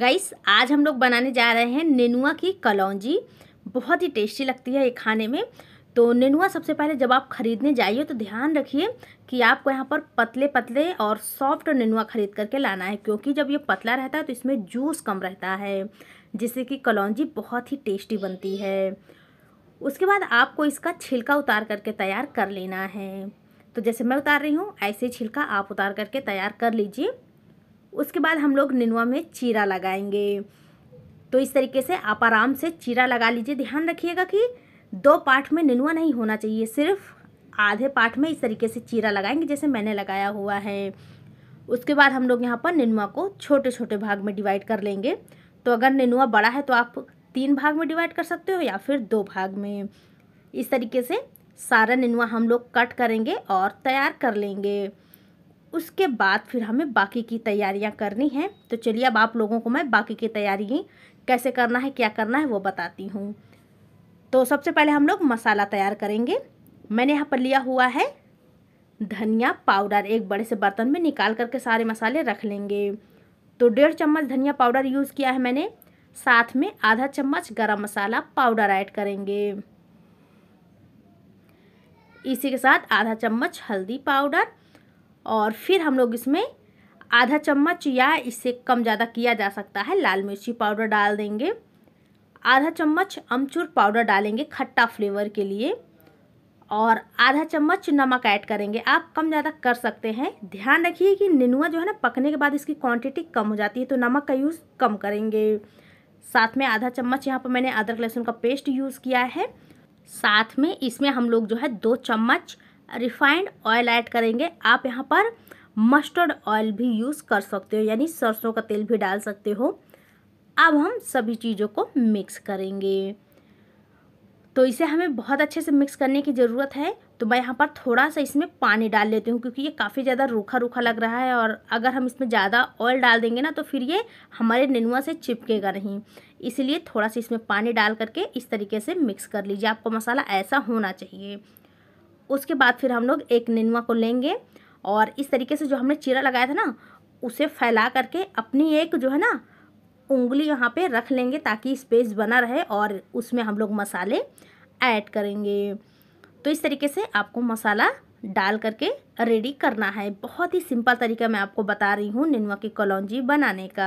guys आज हम लोग बनाने जा रहे हैं नेनुआ की कलौजी बहुत ही टेस्टी लगती है ये खाने में तो नेनुआ सबसे पहले जब आप ख़रीदने जाइए तो ध्यान रखिए कि आपको यहाँ पर पतले पतले और सॉफ्ट नेनुआ ख़रीद करके लाना है क्योंकि जब ये पतला रहता है तो इसमें जूस कम रहता है जिससे कि कलौजी बहुत ही टेस्टी बनती है उसके बाद आपको इसका छिलका उतार करके तैयार कर लेना है तो जैसे मैं उतार रही हूँ ऐसे छिलका आप उतार करके तैयार कर लीजिए उसके बाद हम लोग नेनुआ में चीरा लगाएंगे तो इस तरीके से आप आराम से चीरा लगा लीजिए ध्यान रखिएगा कि दो पार्ट में नेनुआ नहीं होना चाहिए सिर्फ आधे पार्ट में इस तरीके से चीरा लगाएंगे जैसे मैंने लगाया हुआ है उसके बाद हम लोग यहाँ पर नेनुआ को छोटे छोटे भाग में डिवाइड कर लेंगे तो अगर नेनुआ बड़ा है तो आप तीन भाग में डिवाइड कर सकते हो या फिर दो भाग में इस तरीके से सारा नेनुआ हम लोग कट करेंगे और तैयार कर लेंगे उसके बाद फिर हमें बाकी की तैयारियां करनी हैं तो चलिए अब आप लोगों को मैं बाकी की तैयारी कैसे करना है क्या करना है वो बताती हूँ तो सबसे पहले हम लोग मसाला तैयार करेंगे मैंने यहाँ पर लिया हुआ है धनिया पाउडर एक बड़े से बर्तन में निकाल करके सारे मसाले रख लेंगे तो डेढ़ चम्मच धनिया पाउडर यूज़ किया है मैंने साथ में आधा चम्मच गरम मसाला पाउडर ऐड करेंगे इसी के साथ आधा चम्मच हल्दी पाउडर और फिर हम लोग इसमें आधा चम्मच या इससे कम ज़्यादा किया जा सकता है लाल मिर्ची पाउडर डाल देंगे आधा चम्मच अमचूर पाउडर डालेंगे खट्टा फ्लेवर के लिए और आधा चम्मच नमक ऐड करेंगे आप कम ज़्यादा कर सकते हैं ध्यान रखिए कि नेनुआ जो है ना पकने के बाद इसकी क्वांटिटी कम हो जाती है तो नमक का यूज़ कम करेंगे साथ में आधा चम्मच यहाँ पर मैंने अदरक लहसुन का पेस्ट यूज़ किया है साथ में इसमें हम लोग जो है दो चम्मच रिफाइंड ऑयल ऐड करेंगे आप यहाँ पर मस्टर्ड ऑयल भी यूज़ कर सकते हो यानी सरसों का तेल भी डाल सकते हो अब हम सभी चीज़ों को मिक्स करेंगे तो इसे हमें बहुत अच्छे से मिक्स करने की ज़रूरत है तो मैं यहाँ पर थोड़ा सा इसमें पानी डाल लेती हूँ क्योंकि ये काफ़ी ज़्यादा रूखा रूखा लग रहा है और अगर हम इसमें ज़्यादा ऑयल डाल देंगे ना तो फिर ये हमारे नेनुआ से चिपकेगा नहीं इसलिए थोड़ा सा इसमें पानी डाल करके इस तरीके से मिक्स कर लीजिए आपका मसाला ऐसा होना चाहिए उसके बाद फिर हम लोग एक नेनुआ को लेंगे और इस तरीके से जो हमने चीरा लगाया था ना उसे फैला करके अपनी एक जो है ना उंगली यहाँ पे रख लेंगे ताकि स्पेस बना रहे और उसमें हम लोग मसाले ऐड करेंगे तो इस तरीके से आपको मसाला डाल करके रेडी करना है बहुत ही सिंपल तरीका मैं आपको बता रही हूँ नेनुआ की कलौजी बनाने का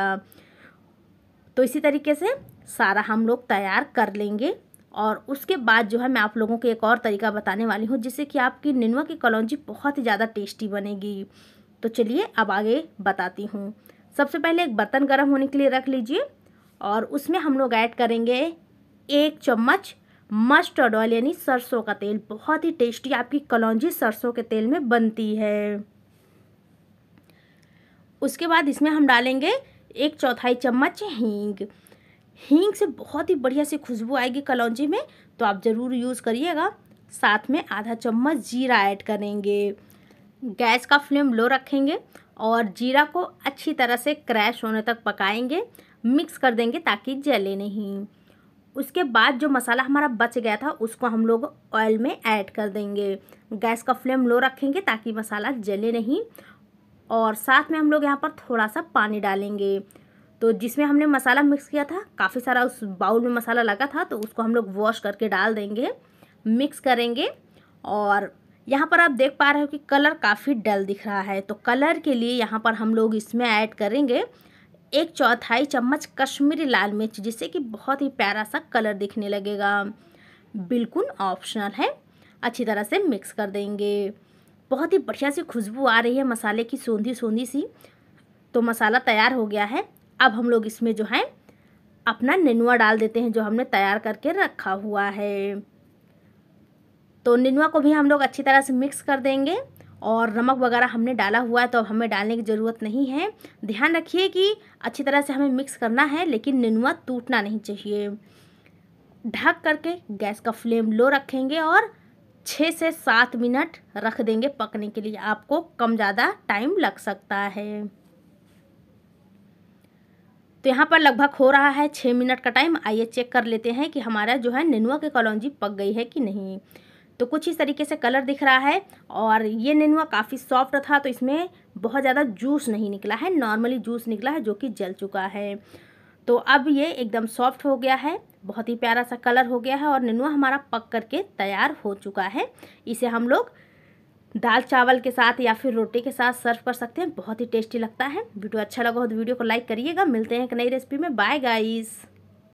तो इसी तरीके से सारा हम लोग तैयार कर लेंगे और उसके बाद जो है मैं आप लोगों को एक और तरीका बताने वाली हूँ जिससे कि आपकी नेनुआ की कलौजी बहुत ही ज़्यादा टेस्टी बनेगी तो चलिए अब आगे बताती हूँ सबसे पहले एक बर्तन गर्म होने के लिए रख लीजिए और उसमें हम लोग ऐड करेंगे एक चम्मच मस्टर्ड ऑयल यानी सरसों का तेल बहुत ही टेस्टी आपकी कलौजी सरसों के तेल में बनती है उसके बाद इसमें हम डालेंगे एक चौथाई चम्मच हींग हींग से बहुत ही बढ़िया सी खुशबू आएगी कलौजी में तो आप ज़रूर यूज़ करिएगा साथ में आधा चम्मच जीरा ऐड करेंगे गैस का फ्लेम लो रखेंगे और जीरा को अच्छी तरह से क्रैश होने तक पकाएंगे मिक्स कर देंगे ताकि जले नहीं उसके बाद जो मसाला हमारा बच गया था उसको हम लोग ऑयल में ऐड कर देंगे गैस का फ्लेम लो रखेंगे ताकि मसाला जले नहीं और साथ में हम लोग यहाँ पर थोड़ा सा पानी डालेंगे तो जिसमें हमने मसाला मिक्स किया था काफ़ी सारा उस बाउल में मसाला लगा था तो उसको हम लोग वॉश करके डाल देंगे मिक्स करेंगे और यहाँ पर आप देख पा रहे हो कि कलर काफ़ी डल दिख रहा है तो कलर के लिए यहाँ पर हम लोग इसमें ऐड करेंगे एक चौथाई चम्मच कश्मीरी लाल मिर्च जिससे कि बहुत ही प्यारा सा कलर दिखने लगेगा बिल्कुल ऑप्शनल है अच्छी तरह से मिक्स कर देंगे बहुत ही बढ़िया सी खुशबू आ रही है मसाले की सोंधी सोंधी सी तो मसाला तैयार हो गया है अब हम लोग इसमें जो है अपना नेनुआ डाल देते हैं जो हमने तैयार करके रखा हुआ है तो नेनुआ को भी हम लोग अच्छी तरह से मिक्स कर देंगे और नमक वगैरह हमने डाला हुआ है तो अब हमें डालने की ज़रूरत नहीं है ध्यान रखिए कि अच्छी तरह से हमें मिक्स करना है लेकिन नेनुआ टूटना नहीं चाहिए ढक करके गैस का फ्लेम लो रखेंगे और छः से सात मिनट रख देंगे पकने के लिए आपको कम ज़्यादा टाइम लग सकता है तो यहाँ पर लगभग हो रहा है छः मिनट का टाइम आइए चेक कर लेते हैं कि हमारा जो है नेनुआ की कलौजी पक गई है कि नहीं तो कुछ इस तरीके से कलर दिख रहा है और ये नेनुआ काफ़ी सॉफ्ट था तो इसमें बहुत ज़्यादा जूस नहीं निकला है नॉर्मली जूस निकला है जो कि जल चुका है तो अब ये एकदम सॉफ्ट हो गया है बहुत ही प्यारा सा कलर हो गया है और नेनुआ हमारा पक करके तैयार हो चुका है इसे हम लोग दाल चावल के साथ या फिर रोटी के साथ सर्व कर सकते हैं बहुत ही टेस्टी लगता है वीडियो अच्छा लगा हो तो वीडियो को लाइक करिएगा मिलते हैं एक नई रेसिपी में बाय गाइज़